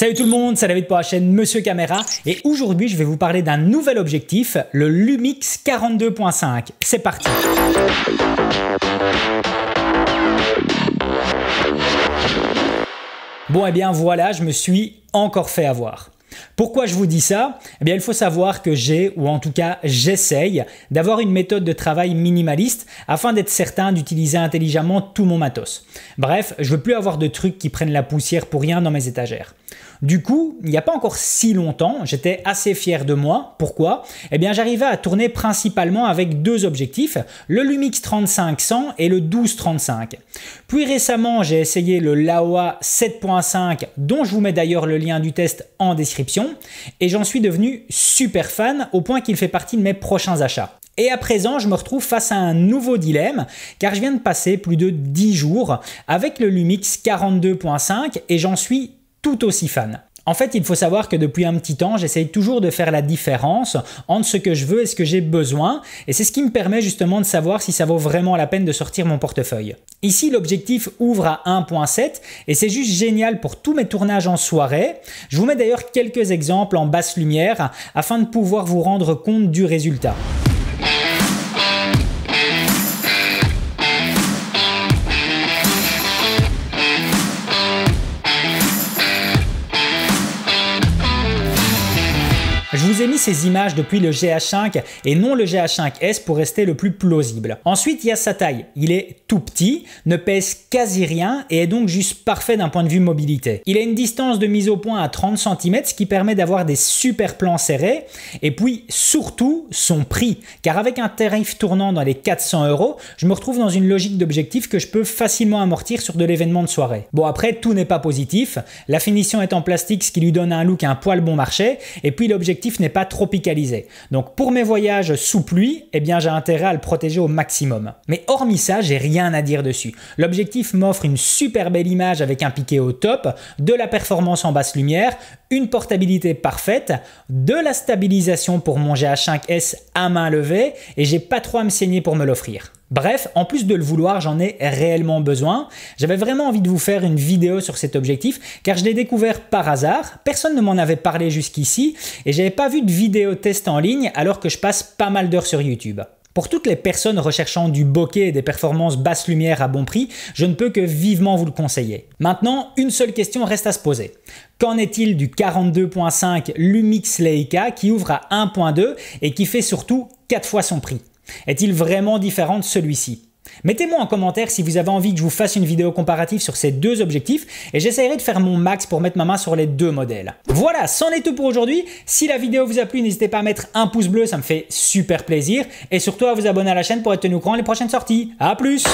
Salut tout le monde, c'est David pour la chaîne Monsieur Caméra et aujourd'hui je vais vous parler d'un nouvel objectif, le Lumix 42.5. C'est parti Bon et eh bien voilà, je me suis encore fait avoir. Pourquoi je vous dis ça Eh bien, il faut savoir que j'ai, ou en tout cas j'essaye, d'avoir une méthode de travail minimaliste afin d'être certain d'utiliser intelligemment tout mon matos. Bref, je veux plus avoir de trucs qui prennent la poussière pour rien dans mes étagères. Du coup, il n'y a pas encore si longtemps, j'étais assez fier de moi. Pourquoi Eh bien, j'arrivais à tourner principalement avec deux objectifs, le Lumix 3500 et le 1235. Puis récemment, j'ai essayé le Laowa 7.5, dont je vous mets d'ailleurs le lien du test en description et j'en suis devenu super fan au point qu'il fait partie de mes prochains achats. Et à présent, je me retrouve face à un nouveau dilemme, car je viens de passer plus de 10 jours avec le Lumix 42.5 et j'en suis tout aussi fan. En fait, il faut savoir que depuis un petit temps, j'essaye toujours de faire la différence entre ce que je veux et ce que j'ai besoin, et c'est ce qui me permet justement de savoir si ça vaut vraiment la peine de sortir mon portefeuille. Ici, l'objectif ouvre à 1.7 et c'est juste génial pour tous mes tournages en soirée. Je vous mets d'ailleurs quelques exemples en basse lumière afin de pouvoir vous rendre compte du résultat. Je vous ai mis ces images depuis le GH5 et non le GH5S pour rester le plus plausible. Ensuite, il y a sa taille. Il est tout petit, ne pèse quasi rien et est donc juste parfait d'un point de vue mobilité. Il a une distance de mise au point à 30 cm, ce qui permet d'avoir des super plans serrés. Et puis, surtout, son prix. Car avec un tarif tournant dans les 400 euros, je me retrouve dans une logique d'objectif que je peux facilement amortir sur de l'événement de soirée. Bon, après, tout n'est pas positif. La finition est en plastique, ce qui lui donne un look un poil bon marché. Et puis, l'objectif n'est pas tropicalisé. Donc pour mes voyages sous pluie, eh bien j'ai intérêt à le protéger au maximum. Mais hormis ça, j'ai rien à dire dessus. L'objectif m'offre une super belle image avec un piqué au top, de la performance en basse lumière, une portabilité parfaite, de la stabilisation pour mon GH5S à main levée et j'ai pas trop à me saigner pour me l'offrir. Bref, en plus de le vouloir, j'en ai réellement besoin. J'avais vraiment envie de vous faire une vidéo sur cet objectif car je l'ai découvert par hasard, personne ne m'en avait parlé jusqu'ici et j'avais pas vu de vidéo test en ligne alors que je passe pas mal d'heures sur YouTube. Pour toutes les personnes recherchant du bokeh et des performances basse lumière à bon prix, je ne peux que vivement vous le conseiller. Maintenant, une seule question reste à se poser. Qu'en est-il du 42.5 Lumix Leica qui ouvre à 1.2 et qui fait surtout 4 fois son prix est-il vraiment différent de celui-ci Mettez-moi en commentaire si vous avez envie que je vous fasse une vidéo comparative sur ces deux objectifs et j'essaierai de faire mon max pour mettre ma main sur les deux modèles. Voilà, c'en est tout pour aujourd'hui. Si la vidéo vous a plu, n'hésitez pas à mettre un pouce bleu, ça me fait super plaisir. Et surtout à vous abonner à la chaîne pour être tenu au courant des prochaines sorties. A plus